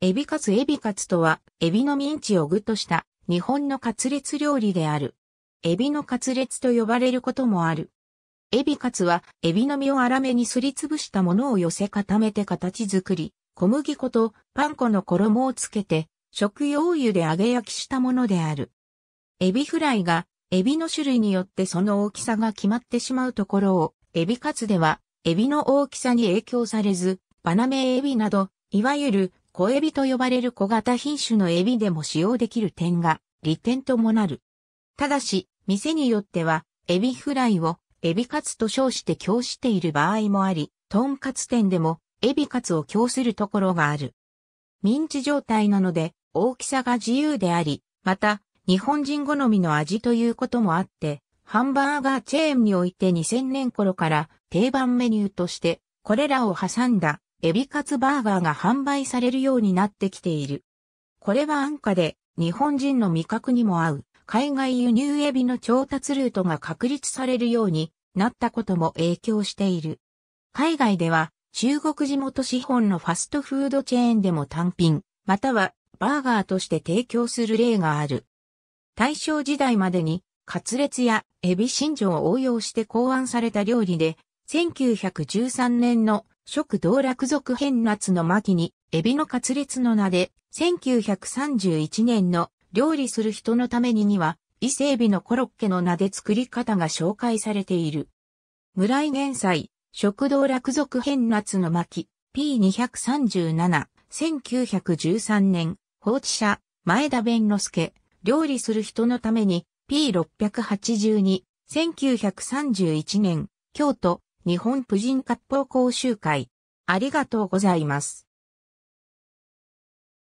エビカツエビカツとは、エビのミンチを具とした日本のカツレツ料理である。エビのカツレツと呼ばれることもある。エビカツは、エビの身を粗めにすりつぶしたものを寄せ固めて形作り、小麦粉とパン粉の衣をつけて、食用油で揚げ焼きしたものである。エビフライが、エビの種類によってその大きさが決まってしまうところを、エビカツでは、エビの大きさに影響されず、バナメエビなど、いわゆる小エビと呼ばれる小型品種のエビでも使用できる点が利点ともなる。ただし、店によっては、エビフライをエビカツと称して供している場合もあり、トンカツ店でもエビカツを供するところがある。ミンチ状態なので大きさが自由であり、また日本人好みの味ということもあって、ハンバーガーチェーンにおいて2000年頃から定番メニューとしてこれらを挟んだエビカツバーガーが販売されるようになってきている。これは安価で、日本人の味覚にも合う、海外輸入エビの調達ルートが確立されるようになったことも影響している。海外では、中国地元資本のファストフードチェーンでも単品、またはバーガーとして提供する例がある。大正時代までに、カツレツやエビ新庄を応用して考案された料理で、1913年の食道落続編夏の巻に、エビの活裂の名で、1931年の料理する人のためにには、伊勢エビのコロッケの名で作り方が紹介されている。村井玄斎、食道落続編夏の巻、P237、1913年、放置者、前田弁之助、料理する人のために、P682、1931年、京都、日本婦人割烹講習会。ありがとうございます。